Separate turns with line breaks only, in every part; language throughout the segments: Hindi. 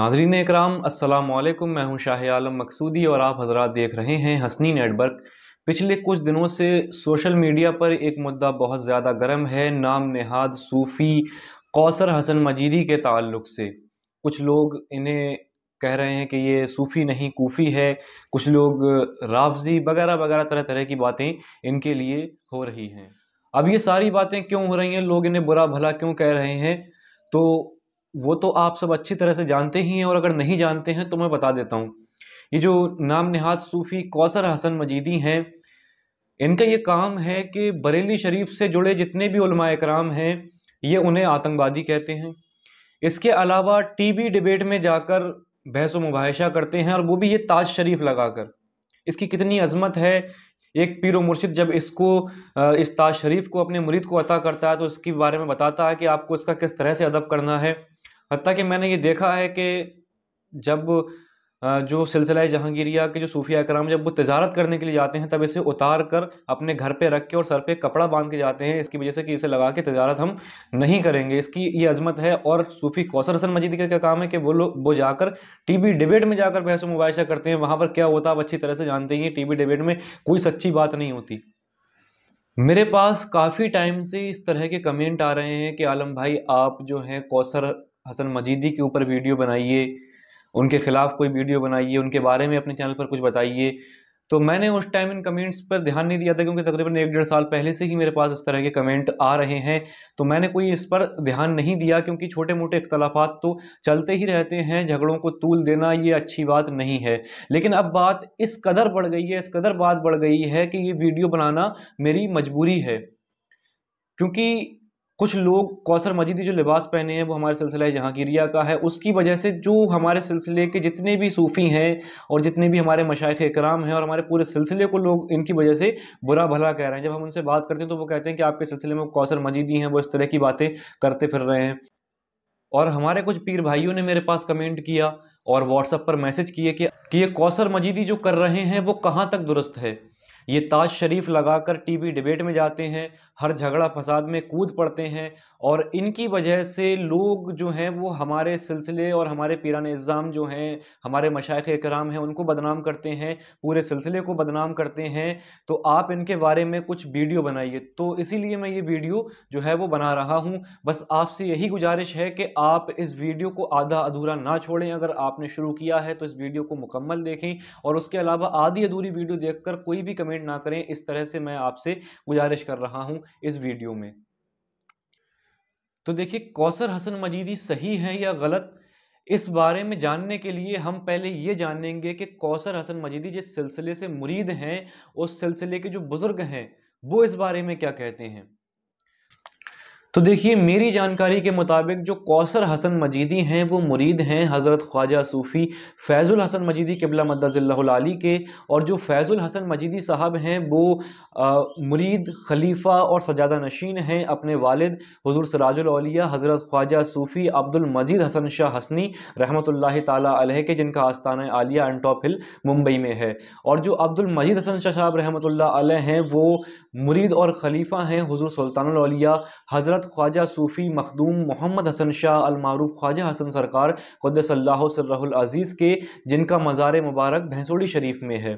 नाजरीन इकराम असलकम मैं हूं शाह आलम मकसूदी और आप हजरात देख रहे हैं हसनी नेटवर्क पिछले कुछ दिनों से सोशल मीडिया पर एक मुद्दा बहुत ज़्यादा गर्म है नाम नेहाद सूफ़ी कौसर हसन मजीदी के ताल्लुक से कुछ लोग इन्हें कह रहे हैं कि ये सूफ़ी नहीं कोफ़ी है कुछ लोग रावजी वगैरह वगैरह तरह तरह की बातें इनके लिए हो रही हैं अब ये सारी बातें क्यों हो रही हैं लोग इन्हें बुरा भला क्यों कह रहे हैं तो वो तो आप सब अच्छी तरह से जानते ही हैं और अगर नहीं जानते हैं तो मैं बता देता हूँ ये जो नाम नहाद सूफ़ी कौसर हसन मजीदी हैं इनका ये काम है कि बरेली शरीफ से जुड़े जितने भी कराम हैं ये उन्हें आतंकवादी कहते हैं इसके अलावा टीवी डिबेट में जाकर बहस मुबाहशा करते हैं और वो भी ये ताज शरीफ लगाकर इसकी कितनी अजमत है एक पीर मुर्शिद जब इसको इस ताज शरीफ को अपने मुरीद को अता करता है तो इसके बारे में बताता है कि आपको इसका किस तरह से अदब करना है हती कि मैंने ये देखा है कि जब जो सिलसिला जहांगीरिया के जो सूफिया कराम जब वो तजारत करने के लिए जाते हैं तब इसे उतार कर अपने घर पे रख के और सर पे कपड़ा बांध के जाते हैं इसकी वजह से कि इसे लगा के तजारत हम नहीं करेंगे इसकी ये अजमत है और सूफी कौसर हसन मजीद का क्या काम है कि वो लोग वो जाकर टीवी डिबेट में जाकर बहस मुबाशा करते हैं वहाँ पर क्या होता है अच्छी तरह से जानते ही हैं वी डिबेट में कोई सच्ची बात नहीं होती मेरे पास काफ़ी टाइम से इस तरह के कमेंट आ रहे हैं कि आलम भाई आप जो हैं कौसर हसन मजीदी के ऊपर वीडियो बनाइए उनके ख़िलाफ़ कोई वीडियो बनाइए उनके बारे में अपने चैनल पर कुछ बताइए तो मैंने उस टाइम इन कमेंट्स पर ध्यान नहीं दिया था क्योंकि तकरीबन एक डेढ़ साल पहले से ही मेरे पास इस तरह के कमेंट आ रहे हैं तो मैंने कोई इस पर ध्यान नहीं दिया क्योंकि छोटे मोटे इख्तलाफात तो चलते ही रहते हैं झगड़ों को तूल देना ये अच्छी बात नहीं है लेकिन अब बात इस कदर बढ़ गई है इस कदर बात बढ़ गई है कि ये वीडियो बनाना मेरी मजबूरी है क्योंकि कुछ लोग कौसर मजीदी जो लिबास पहने हैं वो हमारे सिलसिला जहांगीरिया का है उसकी वजह से जो हमारे सिलसिले के जितने भी सूफ़ी हैं और जितने भी हमारे मशाइ इकराम हैं और हमारे पूरे सिलसिले को लोग इनकी वजह से बुरा भला कह रहे हैं जब हम उनसे बात करते हैं तो वो कहते हैं कि आपके सिलसिले में कौसर मजीदी हैं वो इस तरह की बातें करते फिर रहे हैं और हमारे कुछ पीर भाइयों ने मेरे पास कमेंट किया और व्हाट्सअप पर मैसेज किए कि ये कौसर मजीदी जो कर रहे हैं वो कहाँ तक दुरुस्त है ये ताज शरीफ लगाकर टीवी डिबेट में जाते हैं हर झगड़ा फसाद में कूद पड़ते हैं और इनकी वजह से लोग जो हैं वो हमारे सिलसिले और हमारे पीरान इज़ाम जो हैं हमारे मशाइ कराम हैं उनको बदनाम करते हैं पूरे सिलसिले को बदनाम करते हैं तो आप इनके बारे में कुछ वीडियो बनाइए तो इसीलिए मैं ये वीडियो जो है वो बना रहा हूँ बस आपसे यही गुजारिश है कि आप इस वीडियो को आधा अधूरा ना छोड़ें अगर आपने शुरू किया है तो इस वीडियो को मुकम्मल देखें और उसके अलावा आधी अधूरी वीडियो देख कोई भी कमेंट कमेंट ना करें इस तरह से मैं आपसे गुजारिश कर रहा हूं इस वीडियो में तो देखिए कौसर हसन मजीदी सही है या गलत इस बारे में जानने के लिए हम पहले ये जानेंगे कि कौसर हसन मजीदी जिस सिलसिले से मुरीद हैं उस सिलसिले के जो बुज़ुर्ग हैं वो इस बारे में क्या कहते हैं तो देखिए मेरी जानकारी के मुताबिक जो कौसर हसन मजीदी हैं वो मुरीद हैं हज़रत ख्वाजा सूफ़ी फैज़ुल हसन मजीदी किबला मद्दज़ल्लाली के और जो फैज़ुल हसन मजीदी साहब हैं वो आ, मुरीद खलीफा और सजादा नशीन हैं अपने वालिद हजूर सराजुलौलिया हज़रत ख्वाजा सूफ़ी अब्दुल मजीद हसन शाह हसनी रहमत ला के जिनका आस्थान आलिया टॉप हिल मुंबई में है और जो अब्दुल मजीद हसन शाह साहब रहमत हैं वो मुरीद और खलीफा हैं हजूर सुल्तानलिया हज़रत हज़रत ख्वाजा सूफ़ी मखदूम मोहम्मद हसन शाह अलमारूफ ख्वाजा हसन सरकार अजीज के जिनका मज़ार मुबारक भैंसोड़ी शरीफ में है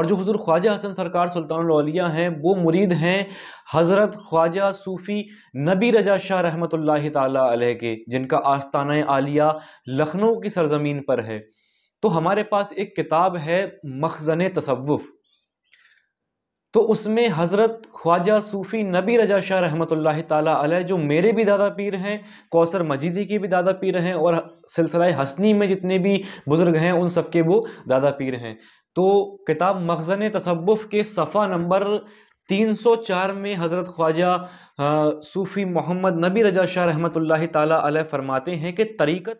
और जो हज़ूर ख्वाजा हसन सरकार सुल्तानलिया हैं वो मुरीद हैं हज़रत ख्वाजा सूफ़ी नबी रजा शाह रहमत ला के जिनका आस्ताना आलिया लखनऊ की सरजमीन पर है तो हमारे पास एक किताब है मखजन तसवुफ़ तो उसमें हज़रत ख्वाजा सूफ़ी नबी रजा शाह रहमत ताली जो मेरे भी दादा पीर हैं कौसर मजीदी के भी दादा पीर हैं और सिलसिला हसनी में जितने भी बुज़ुर्ग हैं उन सब के वो दादा पीर हैं तो किताब मखजन तसव्वुफ़ के सफ़ा नंबर 304 में हज़रत ख्वाजा सूफ़ी मोहम्मद नबी रजा शाह रहमत ताली फरमाते हैं कि तरीक़त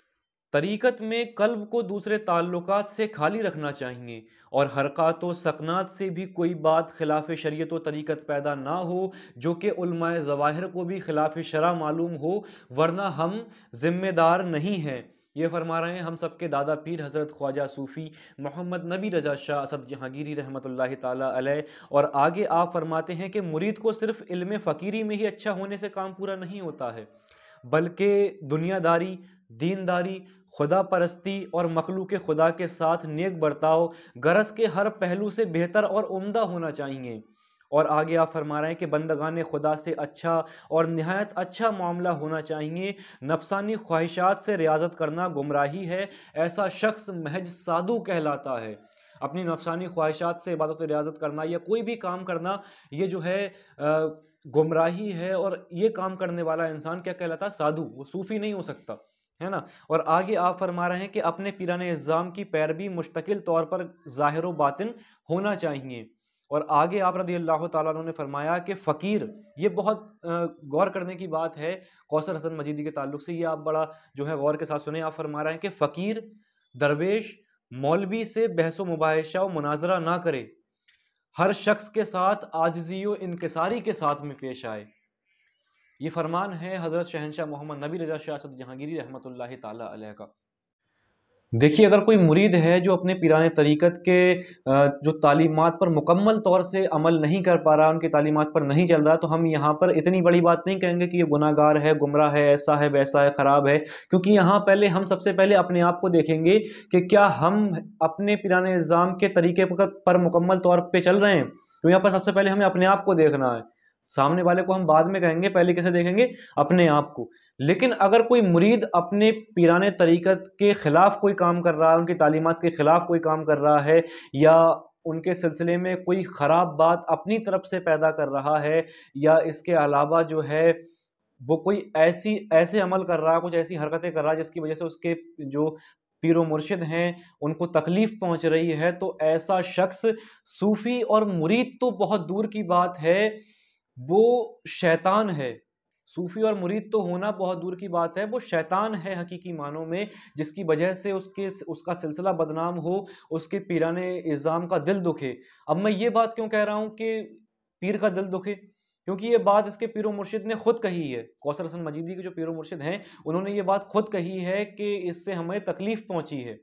तरीकत में कल्ब को दूसरे ताल्लुकात से खाली रखना चाहिए और हरकत व सकनात से भी कोई बात खिलाफ शरीत व तरीकत पैदा ना हो जो कि उलमाए ज़वाहिर को भी खिलाफ शरा मालूम हो वरना हम ज़िम्मेदार नहीं हैं ये फरमा रहे हैं हम सब के दादा पीर हज़रत ख्वाजा सूफ़ी मोहम्मद नबी रजा शाह असद जहांगीरी रहमत ताली और आगे आप फरमाते हैं कि मुरीद को सिर्फ इल्म फ़कीरी में ही अच्छा होने से काम पूरा नहीं होता है बल्कि दुनियादारी दीनदारी खुदा परस्ती और मखलू के खुदा के साथ नेक बर्ताव गरज़ के हर पहलू से बेहतर और उमदा होना चाहिए और आगे आप फरमा रहे हैं कि बंदगान खुदा से अच्छा और नहायत अच्छा मामला होना चाहिए नफसानी ख्वाहिशात से रियाजत करना गुमराही है ऐसा शख्स महज साधु कहलाता है अपनी नफसानी ख्वाहिशात से इबादत रियाजत करना या कोई भी काम करना ये जो है गुमराही है और ये काम करने वाला इंसान क्या कहलाता साधु वो सूफ़ी नहीं हो सकता है ना और आगे आप फरमा रहे हैं कि अपने पीराने इज़ाम की पैरवी मुश्तकिल तौर पर ज़ाहिर बातिन होना चाहिए और आगे आप रदी अल्लाह तु ने फरमाया कि फ़कीर ये बहुत गौर करने की बात है कौसर हसन मजीदी के ताल्लुक से ये आप बड़ा जो है गौर के साथ सुने आप फरमा रहे हैं कि फ़कीर दरवेश मौलवी से बहस व मुबाहशा व मुनाजरा ना करे हर शख्स के साथ आजजी व इनकसारी के साथ में पेश आए ये फरमान है हज़रत शहनशाह मोहम्मद नबी रजा शाह जहांगीरी रहमत ला का देखिए अगर कोई मुरीद है जो अपने पिराने तरीक़त के जो तालीमत पर मुकम्मल तौर से अमल नहीं कर पा रहा उनकी तालीमत पर नहीं चल रहा तो हम यहाँ पर इतनी बड़ी बात नहीं कहेंगे कि ये गुनागार है गुमराह है ऐसा है वैसा है ख़राब है क्योंकि यहाँ पहले हम सबसे पहले अपने आप को देखेंगे कि क्या हम अपने पिराने निज़ाम के तरीके पर, पर मुकम्मल तौर पर चल रहे हैं तो यहाँ पर सबसे पहले हमें अपने आप को देखना है सामने वाले को हम बाद में कहेंगे पहले कैसे देखेंगे अपने आप को लेकिन अगर कोई मुरीद अपने पीराने तरीक़त के ख़िलाफ़ कोई काम कर रहा है उनकी तालीमत के ख़िलाफ़ कोई काम कर रहा है या उनके सिलसिले में कोई ख़राब बात अपनी तरफ से पैदा कर रहा है या इसके अलावा जो है वो कोई ऐसी ऐसे अमल कर रहा है कुछ ऐसी हरकतें कर रहा है जिसकी वजह से उसके जो पीर मुर्शिद हैं उनको तकलीफ़ पहुंच रही है तो ऐसा शख्स सूफ़ी और मुरीद तो बहुत दूर की बात है वो शैतान है सूफी और मुरीद तो होना बहुत दूर की बात है वो शैतान है हकीकी मानों में जिसकी वजह से उसके उसका सिलसिला बदनाम हो उसके पीराने इज़ाम का दिल दुखे अब मैं ये बात क्यों कह रहा हूँ कि पीर का दिल दुखे क्योंकि ये बात इसके पीर मुर्शिद ने खुद कही है कौसर हसन मजीदी के जो पीर मुर्शिद हैं उन्होंने ये बात खुद कही है कि इससे हमें तकलीफ़ पहुँची है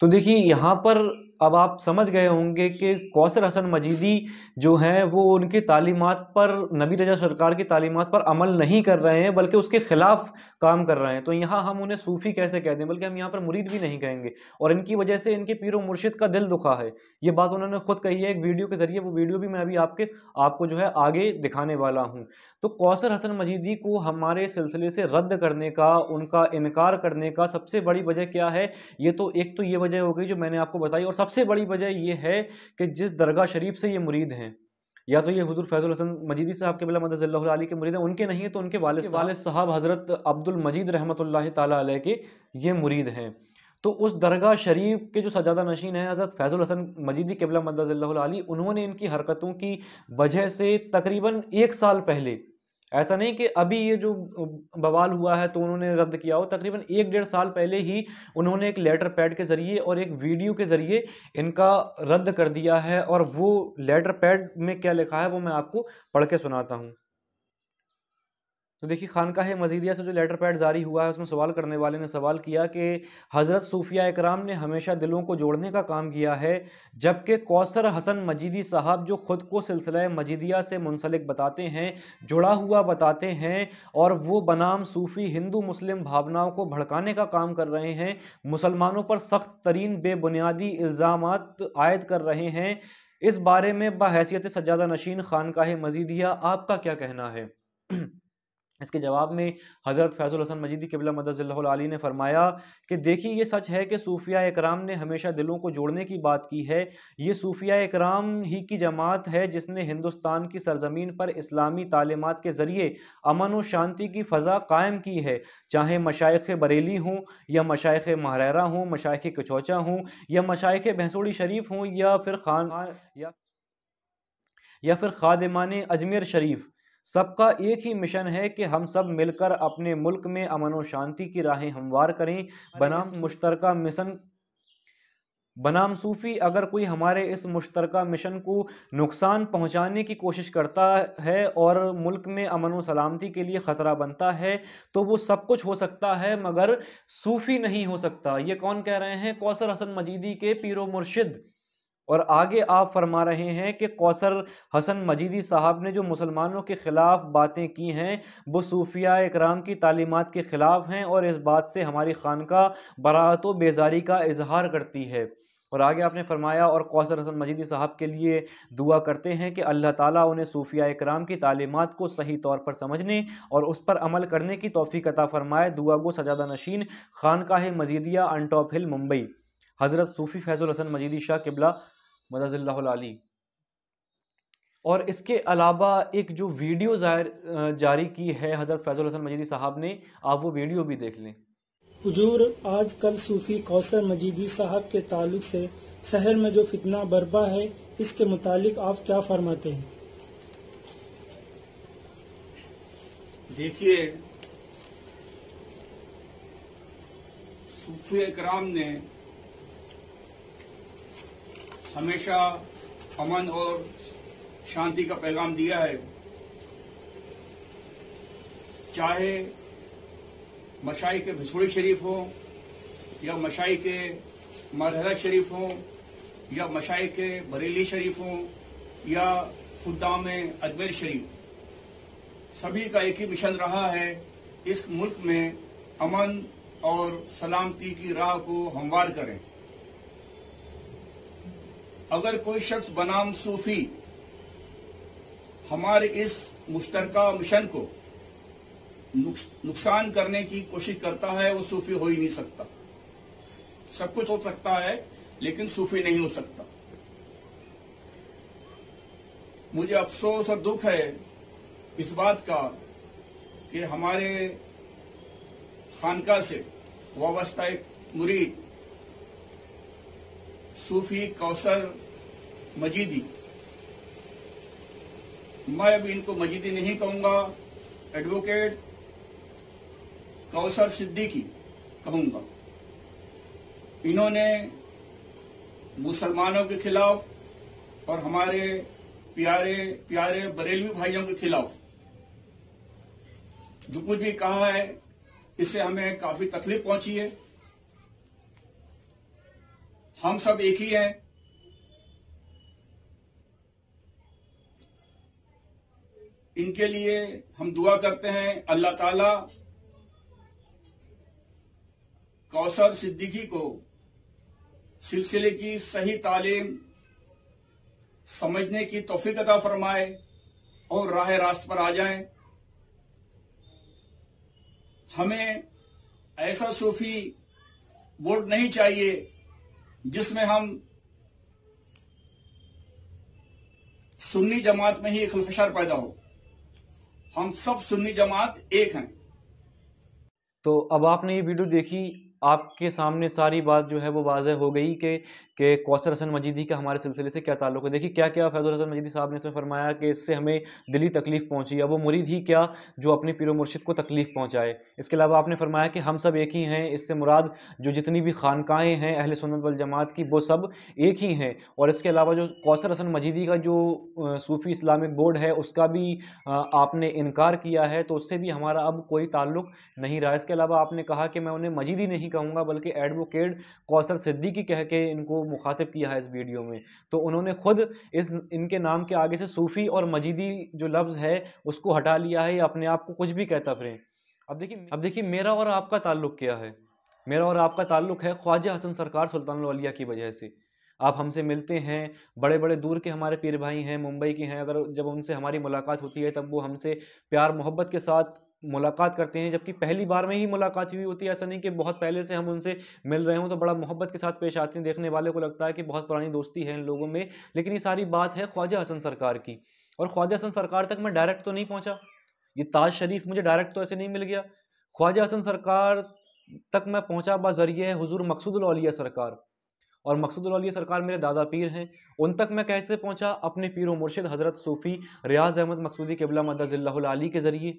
तो देखिए यहाँ पर अब आप समझ गए होंगे कि कौसर हसन मजीदी जो हैं वो उनकी तालीमत पर नबी रजा सरकार की तालीमत पर अमल नहीं कर रहे हैं बल्कि उसके ख़िलाफ़ काम कर रहे हैं तो यहाँ हम उन्हें सूफ़ी कैसे कह दें बल्कि हम यहाँ पर मुरीद भी नहीं कहेंगे और इनकी वजह से इनके पीर मुर्शिद का दिल दुखा है ये बात उन्होंने खुद कही है एक वीडियो के ज़रिए वो वीडियो भी मैं अभी आपके आपको जो है आगे दिखाने वाला हूँ तो कौसर हसन मजीदी को हमारे सिलसिले से रद्द करने का उनका इनकार करने का सबसे बड़ी वजह क्या है ये तो एक तो ये वजह हो गई जो मैंने आपको बताई और सब सबसे बड़ी वजह ये है कि जिस दरगाह शरीफ से ये मुरीद हैं या तो ये हजूर फैजुल हसन मजीदी साहब के बिला मदल्ला के मुरीद हैं उनके नहीं है तो उनके वाले वाले साहब हज़रत अब्दुल मजीद रहमत ताली के ये मुरीद हैं तो उस दरगाह शरीफ के जो सजादा नशीन हैं हज़रत फैज़ुल हसन मजीदी कबला मदल्ला उन्होंने इनकी हरकतों की वजह से तकरीबन एक साल पहले ऐसा नहीं कि अभी ये जो बवाल हुआ है तो उन्होंने रद्द किया हो तकरीबन एक डेढ़ साल पहले ही उन्होंने एक लेटर पैड के ज़रिए और एक वीडियो के ज़रिए इनका रद्द कर दिया है और वो लेटर पैड में क्या लिखा है वो मैं आपको पढ़ के सुनाता हूँ तो देखिए है मजीदिया से जो लेटर पैड जारी हुआ है उसमें सवाल करने वाले ने सवाल किया कि हज़रत सूफिया इकराम ने हमेशा दिलों को जोड़ने का काम किया है जबकि कौसर हसन मजीदी साहब जो ख़ुद को सिलसिला मजीदिया से मुंसलिक बताते हैं जुड़ा हुआ बताते हैं और वो बनाम सूफ़ी हिंदू मुस्लिम भावनाओं को भड़काने का काम कर रहे हैं मुसलमानों पर सख्त तरीन बेबुनियादी इल्ज़ाम आयद कर रहे हैं इस बारे में बाहसीत सज्जादा नशीन है मजीदिया आपका क्या कहना है इसके जवाब में हज़रत फैज़ुल हसन मजीदी किबला मदज़ल्लाली ने फरमाया कि देखिए ये सच है कि सूफिया इकराम ने हमेशा दिलों को जोड़ने की बात की है ये सूफिया इकराम ही की जमात है जिसने हिंदुस्तान की सरजमीन पर इस्लामी तालीमत के ज़रिए अमन व शांति की फ़ज़ा कायम की है चाहे मशाइ बरेली हों या मशाइ महरेरा हों मशाइ कचौचा हों या मशाइ भैंसोड़ी शरीफ हों या फिर खान या, या फिर खादमान अजमेर शरीफ सबका एक ही मिशन है कि हम सब मिलकर अपने मुल्क में अमन और शांति की राहें हमवार करें बनाम मुश्तर मिशन बनाम सूफी अगर कोई हमारे इस मुश्तर मिशन को नुकसान पहुंचाने की कोशिश करता है और मुल्क में अमन व सलामती के लिए ख़तरा बनता है तो वो सब कुछ हो सकता है मगर सूफी नहीं हो सकता ये कौन कह रहे हैं कौसर हसन मजीदी के पीरो मुर्शिद और आगे आप फरमा रहे हैं कि कौसर हसन मजीदी साहब ने जो मुसलमानों के ख़िलाफ़ बातें की हैं वो सूफिया इकराम की तालीमत के ख़िलाफ़ हैं और इस बात से हमारी खान का बरात व बेजारी का इजहार करती है और आगे आपने फरमाया और कौसर हसन मजीदी साहब के लिए दुआ करते हैं कि अल्लाह ताला उन्हें सूफिया इकराम की तालीमत को सही तौर पर समझने और उस पर अमल करने की तोफ़ी कता फ़रमाए दुआ गो सजादा नशीन है मजीदिया अनटॉप हिल मुंबई हज़रत सूफ़ी फैज़ुल हसन मजीदी शाह किबला मदाजिल्लाली और इसके अलावा एक जो वीडियो जारी की है हज़रत फैज़ुल हसन मजीदी साहब ने आप वो वीडियो भी देख लें
हजूर आज कल सूफ़ी
कौसर मजीदी साहब के ताल्लुक से शहर में जो फितना बरपा है इसके मुतालिक आप क्या फरमाते हैं
देखिए सूफी इकराम ने हमेशा अमन और शांति का पैगाम दिया है चाहे मशाई के भिछोड़ी शरीफ हो या मशाई के मरहरा शरीफ हो या मशाई के बरेली शरीफ हो या खुदा में अजमेर शरीफ सभी का एक ही मिशन रहा है इस मुल्क में अमन और सलामती की राह को हमवार करें अगर कोई शख्स बनाम सूफी हमारे इस मुश्तरका मिशन को नुकसान करने की कोशिश करता है वो सूफी हो ही नहीं सकता सब कुछ हो सकता है लेकिन सूफी नहीं हो सकता मुझे अफसोस और दुख है इस बात का कि हमारे खानका से वाबस्ता एक मुरीद सूफी कौसर मजीदी मैं अब इनको मजीदी नहीं कहूंगा एडवोकेट कौसर सिद्दीकी कहूंगा इन्होंने मुसलमानों के खिलाफ और हमारे प्यारे प्यारे बरेलवी भाइयों के खिलाफ जो कुछ भी कहा है इससे हमें काफी तकलीफ पहुंची है हम सब एक ही हैं इनके लिए हम दुआ करते हैं अल्लाह ताला कौशल सिद्दीकी को सिलसिले की सही तालीम समझने की तोफीक अदा फरमाए और राह रास्त पर आ जाएं हमें ऐसा सूफी बोर्ड नहीं चाहिए जिसमें हम सुन्नी जमात में ही एक खलफशार पैदा हो हम सब सुन्नी जमात
एक हैं तो अब आपने ये वीडियो देखी आपके सामने सारी बात जो है वो वाजह हो गई कि के कौसर हसन मजीदी का हमारे सिलसिले से क्या ताल्लुक है देखिए क्या क्या फैजुल हसन मजीदी साहब ने इसमें फरमाया कि इससे हमें दिली तकलीफ़ पहुँची अब वो मुरीद ही क्या जो अपने पीर मुर्शिद को तकलीफ़ पहुँचाए इसके अलावा आपने फरमाया कि हम सब एक ही हैं इससे मुराद जो जितनी भी खानकाएँ हैं अहल सुनत वल जमात की वो सब एक ही हैं और इसके अलावा जो कौसर हसन मजीदी का जो सूफ़ी इस्लामिक बोर्ड है उसका भी आपने इनकार किया है तो उससे भी हमारा अब कोई ताल्लुक़ नहीं रहा इसके अलावा आपने कहा कि मैं उन्हें मजीदी नहीं कहूँगा बल्कि एडवोकेट कौसर सिद्दीकी कह के इनको मुखातिब किया है इस वीडियो में तो उन्होंने खुद इस इनके नाम के आगे से सूफ़ी और मजीदी जो लफ्ज़ है उसको हटा लिया है या अपने आप को कुछ भी कहता फिरें अब देखिए अब देखिए मेरा और आपका ताल्लुक़ क्या है मेरा और आपका ताल्लुक़ है ख्वाजा हसन सरकार सुल्तान वालिया की वजह से आप हमसे मिलते हैं बड़े बड़े दूर के हमारे पीर भाई हैं मुंबई के हैं अगर जब उनसे हमारी मुलाकात होती है तब वो हमसे प्यार मोहब्बत के साथ मुलाकात करते हैं जबकि पहली बार में ही मुलाकात हुई होती है ऐसा नहीं कि बहुत पहले से हम उनसे मिल रहे हों तो बड़ा मोहब्बत के साथ पेश आते हैं देखने वाले को लगता है कि बहुत पुरानी दोस्ती है इन लोगों में लेकिन ये सारी बात है ख्वाजा हसन सरकार की और ख्वाजा हसन सरकार तक मैं डायरेक्ट तो नहीं पहुँचा ये ताज शरीफ मुझे डायरेक्ट तो ऐसे नहीं मिल गया ख्वाजा हसन सरकार तक मैं पहुँचा बाज़रिए हजूर मकसूदलिया सरकार और मकसूदलिया सरकार मेरे दादा पीर हैं उन तक मैं कैसे पहुँचा अपने पीर मुर्शद हज़रत सूफ़ी रियाज़ अहमद मकसूदी कबला मदा ज़िल्ला के ज़रिए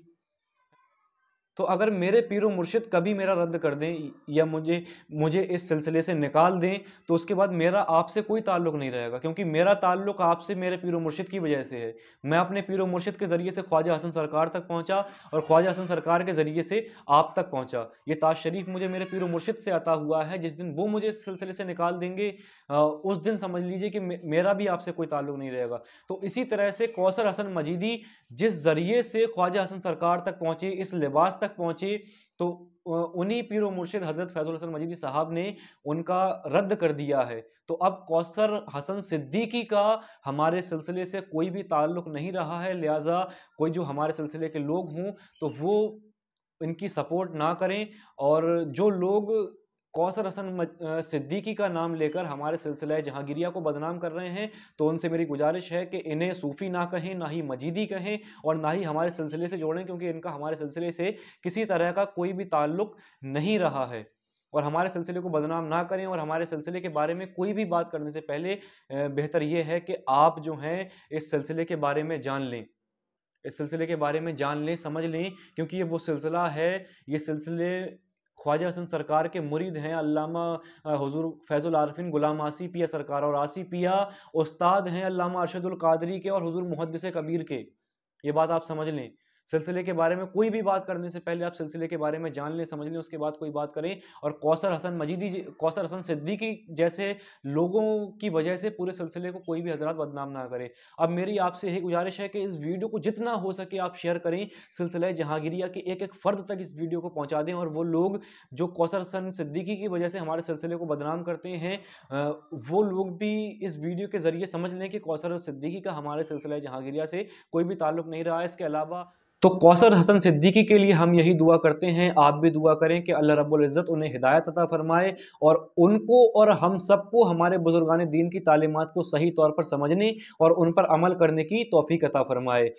तो अगर मेरे पीर मुर्शिद कभी मेरा रद्द कर दें या मुझे मुझे इस सिलसिले से निकाल दें तो उसके बाद मेरा आपसे कोई ताल्लुक नहीं रहेगा क्योंकि मेरा ताल्लुक आपसे मेरे पीर मुर्शिद की वजह से है मैं अपने पीर मुर्शिद के ज़रिए से ख्वाजा हसन सरकार तक पहुँचा और ख्वाजा हसन सरकार के ज़रिए से आप तक पहुँचा ये ताज शरीफ मुझे मेरे पीर मुर्शिद से आता हुआ है जिस दिन वो मुझे इस सिलसिले से निकाल देंगे उस दिन समझ लीजिए कि मेरा भी आपसे कोई ताल्लुक नहीं रहेगा तो इसी तरह से कौसर हसन मजीदी जिस ज़रिए से ख्वाजा हसन सरकार तक पहुँचे इस लिबास तक तक पहुंचे तो उन्हीं पीर मुर्शिद हजरत फैजुल हसन मजीदी साहब ने उनका रद्द कर दिया है तो अब कौसर हसन सिद्दीकी का हमारे सिलसिले से कोई भी ताल्लुक नहीं रहा है लिहाजा कोई जो हमारे सिलसिले के लोग हों तो वो इनकी सपोर्ट ना करें और जो लोग कौसर हसन सिद्दीकी का नाम लेकर हमारे सिलसिले जहांगीरिया को बदनाम कर रहे हैं तो उनसे मेरी गुजारिश है कि इन्हें सूफ़ी ना कहें ना ही मजीदी कहें और ना ही हमारे सिलसिले से जोड़ें क्योंकि इनका हमारे सिलसिले से किसी तरह का कोई भी ताल्लुक नहीं रहा है और हमारे सिलसिले को बदनाम ना करें और हमारे सिलसिले के बारे में कोई भी बात करने से पहले बेहतर ये है कि आप जो हैं इस सिलसिले के बारे में जान लें इस सिलसिले के बारे में जान लें समझ लें क्योंकि ये वो सिलसिला है ये सिलसिले ख्वाजा हसन सरकार के मुरीद हैं अलामा हजूर फैज़ुल आरफिन गुलाम आसी पिया सरकार और आसी पिया उस्ताद हैं अलामा अरशदुल के और हजूर मुहदस कबीर के ये बात आप समझ लें सिलसिले के बारे में कोई भी बात करने से पहले आप सिलसिले के बारे में जान लें समझ लें उसके बाद कोई बात करें और कौसर हसन मजीदी कौसर हसन सिद्दीकी जैसे लोगों की वजह से पूरे सिलसिले को कोई भी हजरात बदनाम ना करें अब मेरी आपसे यही गुजारिश है कि इस वीडियो को जितना हो सके आप शेयर करें सिलसिला जहांगीरिया के एक एक फ़र्द तक इस वीडियो को पहुँचा दें और वो लोग जो कौसर हसन सिद्दीकी की वजह से हमारे सिलसिले को बदनाम करते हैं वो लोग भी इस वीडियो के ज़रिए समझ लें कि कौसर सिद्दीकी का हमारे सिलसिला जहांगीरिया से कोई भी ताल्लुक नहीं रहा है इसके अलावा तो कौसर हसन सिद्दीकी के लिए हम यही दुआ करते हैं आप भी दुआ करें कि अल्लाह रब्बुल इज़्ज़त उन्हें हिदायत अता फरमाए और उनको और हम सबको हमारे बुजुर्गान दीन की तालीमत को सही तौर पर समझने और उन पर अमल करने की तोफ़ी अता फरमाए